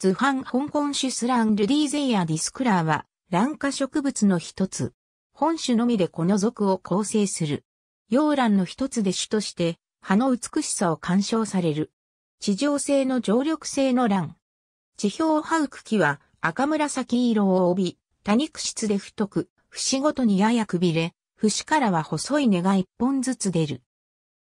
ズ版ン香港種スランルディーゼイアディスクラーは、卵化植物の一つ。本種のみでこの属を構成する。洋蘭の一つで種として、葉の美しさを鑑賞される。地上性の常緑性の蘭。地表を這う茎は赤紫色を帯び、多肉質で太く、節ごとにややくびれ、節からは細い根が一本ずつ出る。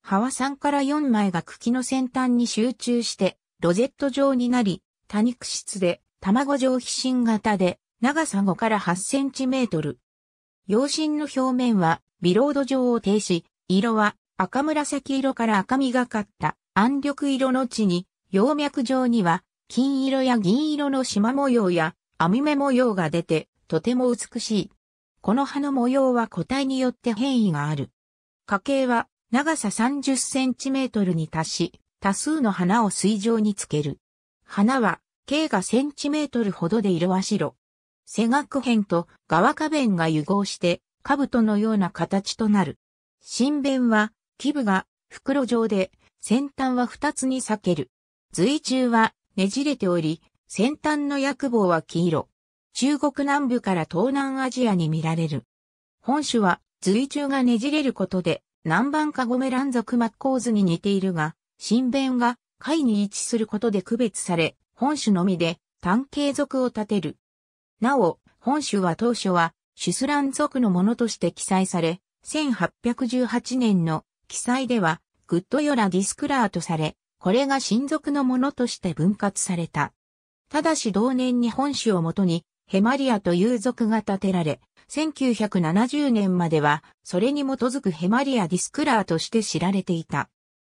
葉は3から4枚が茎の先端に集中して、ロゼット状になり、多肉質で、卵状皮疹型で、長さ5から8センチメートル。陽心の表面は、ビロード状を呈し、色は赤紫色から赤みがかった暗緑色の地に、葉脈状には金色や銀色の縞模様や網目模様が出て、とても美しい。この葉の模様は個体によって変異がある。花茎は長さ30センチメートルに達し、多数の花を水上につける。花は、径がセンチメートルほどで色は白。背学片と側花弁が融合して、兜のような形となる。新弁は、基部が袋状で、先端は二つに裂ける。随中はねじれており、先端の薬棒は黄色。中国南部から東南アジアに見られる。本種は随中がねじれることで、南蛮カゴメ蘭属末構図に似ているが、新弁が海に位置することで区別され、本種のみで単系族を立てる。なお、本種は当初はシュスラン族のものとして記載され、1818年の記載ではグッドヨラディスクラーとされ、これが親族のものとして分割された。ただし同年に本種をもとにヘマリアという族が建てられ、1970年まではそれに基づくヘマリアディスクラーとして知られていた。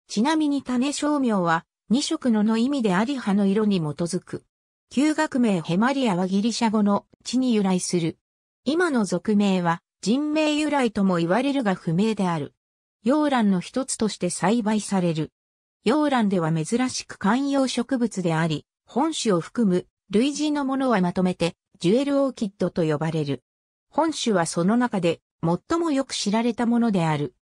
ちなみに種商名は二色のの意味でアリハの色に基づく。旧学名ヘマリアはギリシャ語の地に由来する。今の俗名は人名由来とも言われるが不明である。洋蘭の一つとして栽培される。洋蘭では珍しく観葉植物であり、本種を含む類似のものはまとめてジュエルオーキッドと呼ばれる。本種はその中で最もよく知られたものである。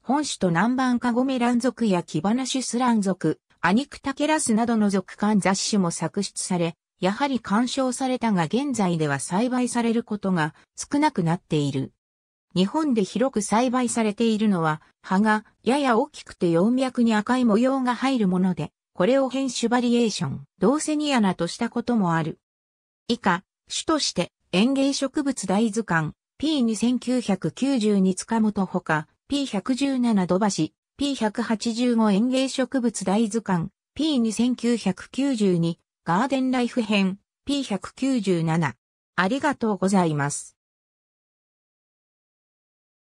本種と南蛮カゴメン族やキバナシュスン族、アニクタケラスなどの続刊雑誌も作出され、やはり干渉されたが現在では栽培されることが少なくなっている。日本で広く栽培されているのは、葉がやや大きくて葉脈に赤い模様が入るもので、これを変種バリエーション、ドーセニアナとしたこともある。以下、種として園芸植物大図鑑 P2992 塚本ほか P117 土橋 P185 園芸植物大図鑑、P2992 ガーデンライフ編、P197。ありがとうございます。